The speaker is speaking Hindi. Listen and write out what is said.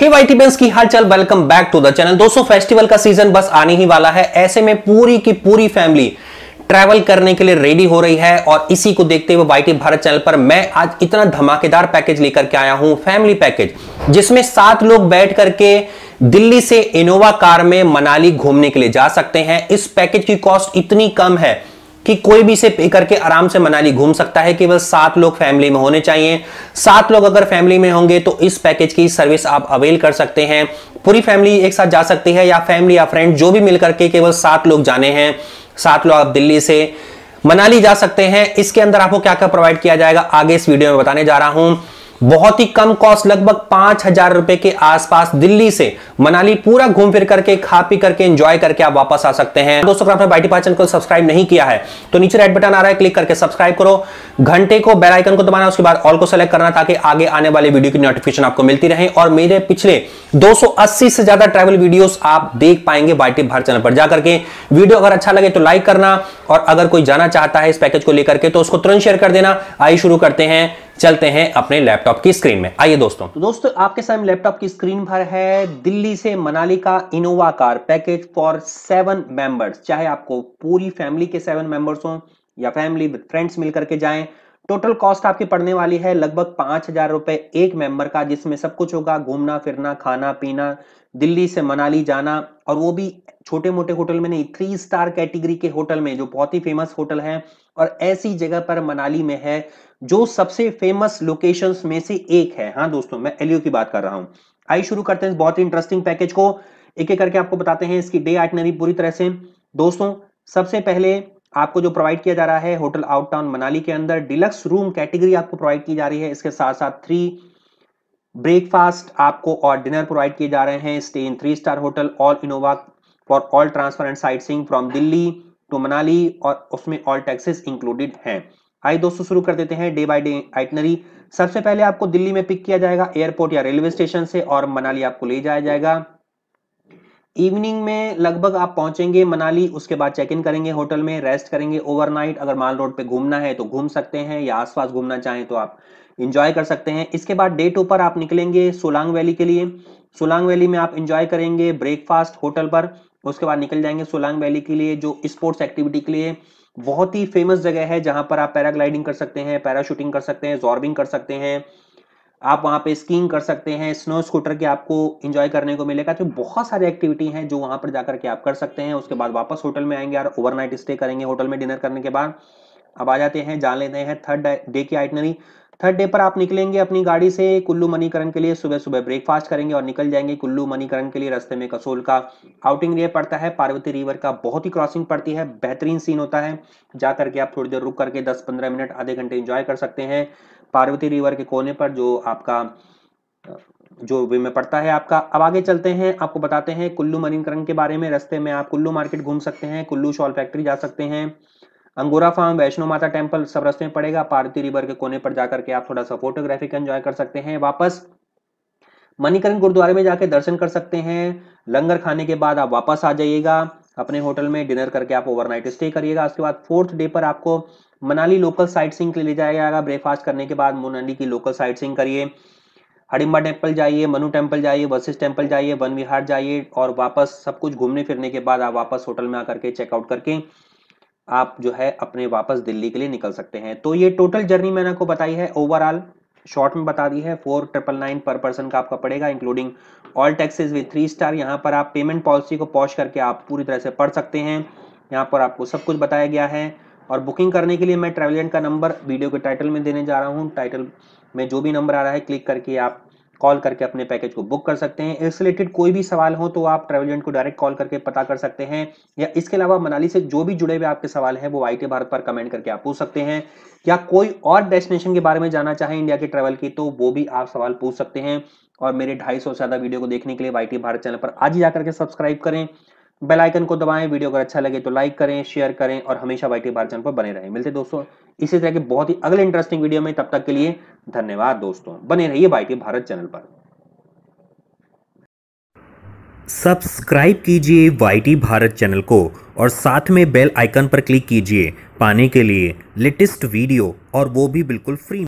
हे की हालचाल welcome back to the channel दोस्तों फेस्टिवल का सीजन बस आने ही वाला है ऐसे में पूरी की पूरी फैमिली ट्रैवल करने के लिए रेडी हो रही है और इसी को देखते हुए वाई भारत चैनल पर मैं आज इतना धमाकेदार पैकेज लेकर के आया हूं फैमिली पैकेज जिसमें सात लोग बैठ करके दिल्ली से इनोवा कार में मनाली घूमने के लिए जा सकते हैं इस पैकेज की कॉस्ट इतनी कम है कि कोई भी इसे पे करके आराम से मनाली घूम सकता है केवल सात लोग फैमिली में होने चाहिए सात लोग अगर फैमिली में होंगे तो इस पैकेज की सर्विस आप अवेल कर सकते हैं पूरी फैमिली एक साथ जा सकती है या फैमिली या फ्रेंड जो भी मिलकर के केवल सात लोग जाने हैं सात लोग आप दिल्ली से मनाली जा सकते हैं इसके अंदर आपको क्या क्या प्रोवाइड किया जाएगा आगे इस वीडियो में बताने जा रहा हूं बहुत ही कम कॉस्ट लगभग पांच हजार रुपए के आसपास दिल्ली से मनाली पूरा घूम फिर करके खा पी करके एंजॉय करके आप वापस आ सकते हैं दोस्तों अगर आपने बाइटी पाचन को सब्सक्राइब नहीं किया है तो नीचे रेड बटन आ रहा है क्लिक करके सब्सक्राइब करो घंटे को बेल आइकन को दबाना उसके बाद ऑल को सेलेक्ट करना ताकि आगे आने वाले वीडियो की नोटिफिकेशन आपको मिलती रहे और मेरे पिछले दो से ज्यादा ट्रेवल वीडियो आप देख पाएंगे बाइटी भारत चैनल पर जाकर के वीडियो अगर अच्छा लगे तो लाइक करना और अगर कोई जाना चाहता है इस पैकेज को लेकर के तो उसको तुरंत शेयर कर देना आई शुरू करते हैं चलते हैं अपने लैपटॉप की स्क्रीन में आइए दोस्तों तो दोस्तों आपके सामने लैपटॉप की स्क्रीन पर है दिल्ली से मनाली का Innova car package for seven members चाहे आपको पूरी फैमिली के सेवन मेंबर्स हो या फैमिली विद फ्रेंड्स मिलकर के जाएं टोटल कॉस्ट आपकी पड़ने वाली है लगभग पांच हजार रुपए एक मेंबर का जिसमें सब कुछ होगा घूमना फिरना खाना पीना दिल्ली से मनाली जाना और वो भी छोटे मोटे होटल में नहीं थ्री स्टार कैटेगरी के होटल में जो बहुत ही फेमस होटल है और ऐसी जगह पर मनाली में है जो सबसे फेमस लोकेशन में से एक है हाँ दोस्तों मैं एलियो की बात कर रहा हूँ आई शुरू करते हैं बहुत ही इंटरेस्टिंग पैकेज को एक एक करके आपको बताते हैं इसकी डे आइटनरी पूरी तरह से दोस्तों सबसे पहले आपको जो प्रोवाइड किया जा रहा है होटल आउट टाउन मनाली के अंदर डिलक्स रूम कैटेगरी आपको प्रोवाइड की जा रही है इसके साथ साथ थ्री ब्रेकफास्ट आपको और डिनर प्रोवाइड किए जा रहे हैं stay in three star hotel all Innova for all transfer and sightseeing from Delhi to Manali और उसमें ऑल टैक्सेस इंक्लूडेड हैं आइए दोस्तों शुरू कर देते हैं डे बाय डे आइटनरी सबसे पहले आपको दिल्ली में पिक किया जाएगा एयरपोर्ट या रेलवे स्टेशन से और मनाली आपको ले जाया जाएगा इवनिंग में लगभग आप पहुंचेंगे मनाली उसके बाद चेक इन करेंगे होटल में रेस्ट करेंगे ओवरनाइट अगर माल रोड पे घूमना है तो घूम सकते हैं या आसपास घूमना चाहें तो आप इंजॉय कर सकते हैं इसके बाद डे टू पर आप निकलेंगे सोलांग वैली के लिए सोलांग वैली में आप इंजॉय करेंगे ब्रेकफास्ट होटल पर उसके बाद निकल जाएंगे सोलांग वैली के लिए जो स्पोर्ट्स एक्टिविटी के लिए बहुत ही फेमस जगह है जहां पर आप पैराग्लाइडिंग कर सकते हैं पैराशूटिंग कर सकते हैं जॉर्बिंग कर सकते हैं आप वहाँ पे स्कीइंग कर सकते हैं स्नो स्कूटर के आपको इंजॉय करने को मिलेगा तो बहुत सारी एक्टिविटी हैं जो वहाँ पर जाकर के आप कर सकते हैं उसके बाद वापस होटल में आएंगे और ओवरनाइट स्टे करेंगे होटल में डिनर करने के बाद अब आ जाते हैं जान लेते हैं थर्ड डे की आइटनरी थर्ड डे पर आप निकलेंगे अपनी गाड़ी से कुल्लू मनीकरण के लिए सुबह सुबह ब्रेकफास्ट करेंगे और निकल जाएंगे कुल्लू मनीकरण के लिए रस्ते में कसोल का आउटिंग ये पड़ता है पार्वती रिवर का बहुत ही क्रॉसिंग पड़ती है बेहतरीन सीन होता है जाकर के आप थोड़ी देर रुक करके 10-15 मिनट आधे घंटे इंजॉय कर सकते हैं पार्वती रिवर के कोने पर जो आपका जो वे में पड़ता है आपका अब आगे चलते हैं आपको बताते हैं कुल्लू मरीनकरण के बारे में रस्ते में आप कुल्लू मार्केट घूम सकते हैं कुल्लू शॉल फैक्ट्री जा सकते हैं अंगोरा फार्म वैष्णो माता टेम्पल सब रस्ते में पड़ेगा पार्वती रिवर के कोने पर जाकर के आप थोड़ा सा फोटोग्राफिक एंजॉय कर सकते हैं वापस मणिकरण गुरुद्वारे में जाके दर्शन कर सकते हैं लंगर खाने के बाद आप वापस आ जाइएगा अपने होटल में डिनर करके आप ओवरनाइट स्टे करिएगा उसके बाद फोर्थ डे पर आपको मनाली लोकल साइट सिंग के लिए जाया जाएगा ब्रेकफास्ट करने के बाद मोनाली की लोकल साइट सिंग करिए हडिम्बा टेम्पल जाइए मनु टेम्पल जाइए वशिष्ठ टेम्पल जाइए वन विहार जाइए और वापस सब कुछ घूमने फिरने के बाद आप वापस होटल में आकर के चेकआउट करके आप जो है अपने वापस दिल्ली के लिए निकल सकते हैं तो ये टोटल जर्नी मैंने आपको बताई है ओवरऑल शॉर्ट में बता दी है फोर ट्रिपल नाइन पर पर्सन का आपका पड़ेगा including all taxes with three star यहाँ पर आप पेमेंट पॉलिसी को पॉश करके आप पूरी तरह से पढ़ सकते हैं यहाँ पर आपको सब कुछ बताया गया है और बुकिंग करने के लिए मैं ट्रैवल एजेंट का नंबर वीडियो के टाइटल में देने जा रहा हूँ टाइटल में जो भी नंबर आ रहा है क्लिक करके आप कॉल करके अपने पैकेज को बुक कर सकते हैं इस रिलेटेड कोई भी सवाल हो तो आप ट्रैवल एजेंट को डायरेक्ट कॉल करके पता कर सकते हैं या इसके अलावा मनाली से जो भी जुड़े हुए आपके सवाल हैं वो आई टी भारत पर कमेंट करके आप पूछ सकते हैं या कोई और डेस्टिनेशन के बारे में जाना चाहें इंडिया के ट्रैवल की तो वो भी आप सवाल पूछ सकते हैं और मेरे ढाई से ज़्यादा वीडियो को देखने के लिए वाई भारत चैनल पर आज ही जाकर के सब्सक्राइब करें बेल आइकन को दबाएं वीडियो अगर अच्छा लगे तो लाइक करें शेयर करें और हमेशा वाई टी चैनल पर बने रहें मिलते दोस्तों इसी तरह के बहुत ही अगले इंटरेस्टिंग वीडियो में तब तक के लिए धन्यवाद दोस्तों बने रहिए वाई टी भारत चैनल पर सब्सक्राइब कीजिए वाईटी भारत चैनल को और साथ में बेल आइकन पर क्लिक कीजिए पाने के लिए लेटेस्ट वीडियो और वो भी बिल्कुल फ्री